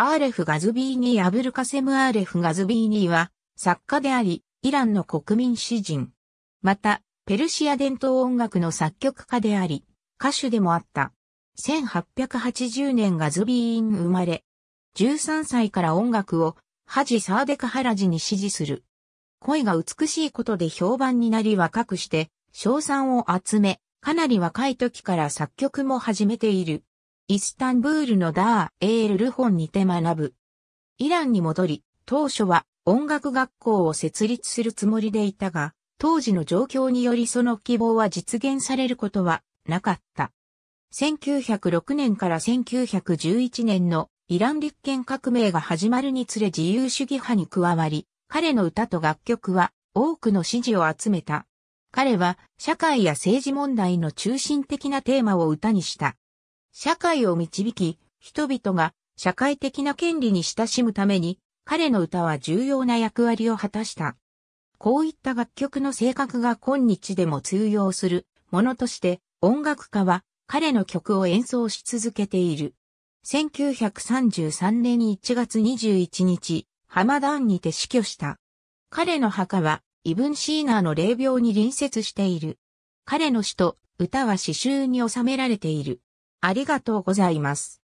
アーレフ・ガズビーニー・アブルカセム・アーレフ・ガズビーニーは、作家であり、イランの国民詩人。また、ペルシア伝統音楽の作曲家であり、歌手でもあった。1880年ガズビーン生まれ。13歳から音楽を、ハジ・サーデカ・ハラジに支持する。声が美しいことで評判になり若くして、賞賛を集め、かなり若い時から作曲も始めている。イスタンブールのダー・エール・ルホンにて学ぶ。イランに戻り、当初は音楽学校を設立するつもりでいたが、当時の状況によりその希望は実現されることはなかった。1906年から1911年のイラン立憲革命が始まるにつれ自由主義派に加わり、彼の歌と楽曲は多くの支持を集めた。彼は社会や政治問題の中心的なテーマを歌にした。社会を導き、人々が社会的な権利に親しむために、彼の歌は重要な役割を果たした。こういった楽曲の性格が今日でも通用するものとして音楽家は彼の曲を演奏し続けている。1933年1月21日、浜マダンにて死去した。彼の墓はイブン・シーナーの霊廟に隣接している。彼の詩と歌は詩集に収められている。ありがとうございます。